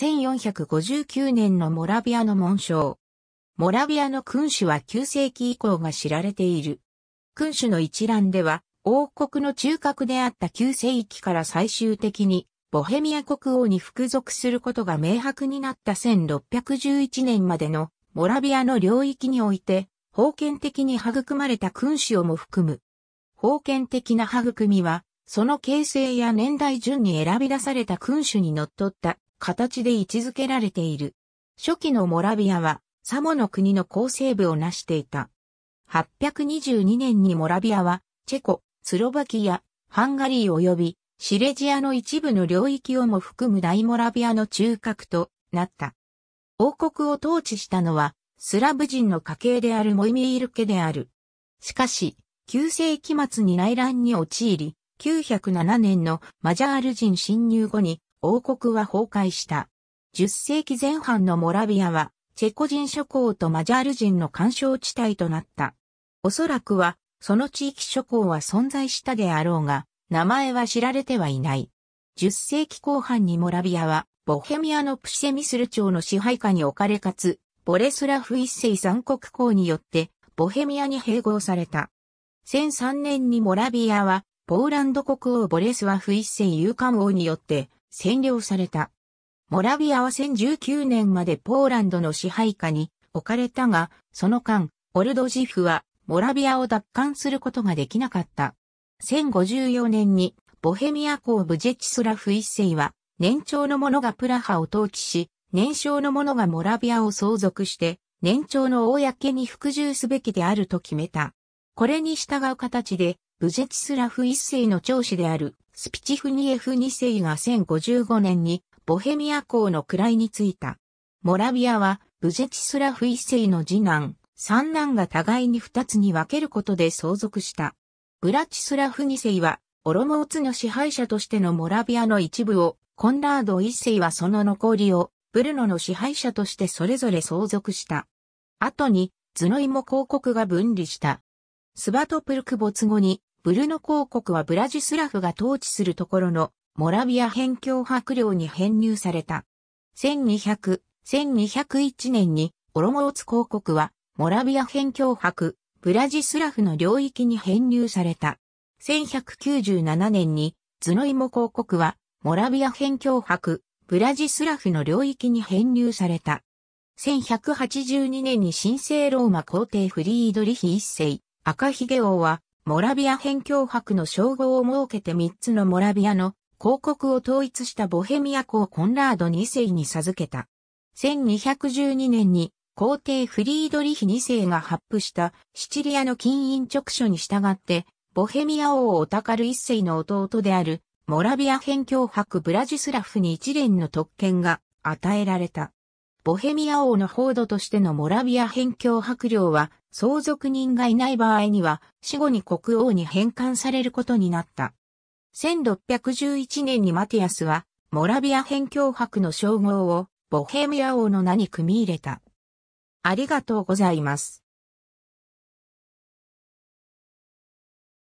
1459年のモラビアの紋章。モラビアの君主は9世紀以降が知られている。君主の一覧では、王国の中核であった旧世紀から最終的に、ボヘミア国王に服属することが明白になった1611年までのモラビアの領域において、封建的に育まれた君主をも含む。封建的な育みは、その形成や年代順に選び出された君主に則っった形で位置づけられている。初期のモラビアは、サモの国の構成部を成していた。822年にモラビアは、チェコ、スロバキア、ハンガリー及び、シレジアの一部の領域をも含む大モラビアの中核となった。王国を統治したのは、スラブ人の家系であるモイミール家である。しかし、9世紀末に内乱に陥り、907年のマジャール人侵入後に王国は崩壊した。10世紀前半のモラビアは、チェコ人諸侯とマジャール人の干渉地帯となった。おそらくは、その地域諸侯は存在したであろうが、名前は知られてはいない。10世紀後半にモラビアは、ボヘミアのプシェミスル朝の支配下に置かれかつ、ボレスラフ一世三国公によって、ボヘミアに併合された。千0 0 3年にモラビアは、ポーランド国王ボレスワフ一世勇敢王によって、占領された。モラビアは1019年までポーランドの支配下に置かれたが、その間、オルドジフはモラビアを奪還することができなかった。1054年にボヘミア公ブジェチスラフ一世は年長の者がプラハを統治し、年少の者がモラビアを相続して、年長の公に服従すべきであると決めた。これに従う形で、ブジェチスラフ一世の長子であるスピチフニエフ2世が1055年にボヘミア公の位についた。モラビアはブジェチスラフ1世の次男、三男が互いに二つに分けることで相続した。ブラチスラフ2世はオロモーツの支配者としてのモラビアの一部を、コンラード1世はその残りを、ブルノの支配者としてそれぞれ相続した。後に、ズノイモ公国が分離した。スバトプルク没後に、ブルノ公国はブラジスラフが統治するところのモラビア辺境伯領に編入された。1200、1201年にオロモーツ公国はモラビア辺境伯、ブラジスラフの領域に編入された。1197年にズノイモ公国はモラビア辺境伯、ブラジスラフの領域に編入された。1182年に神聖ローマ皇帝フリードリヒ一世、赤ひげ王はモラビア辺境博の称号を設けて3つのモラビアの広告を統一したボヘミア公コンラード2世に授けた。1212年に皇帝フリードリヒ2世が発布したシチリアの金印直書に従ってボヘミア王オタカル1世の弟であるモラビア辺境博ブラジスラフに一連の特権が与えられた。ボヘミア王の報道としてのモラビア辺境博領は相続人がいない場合には死後に国王に返還されることになった。1611年にマティアスはモラビア辺境博の称号をボヘミア王の名に組み入れた。ありがとうございます。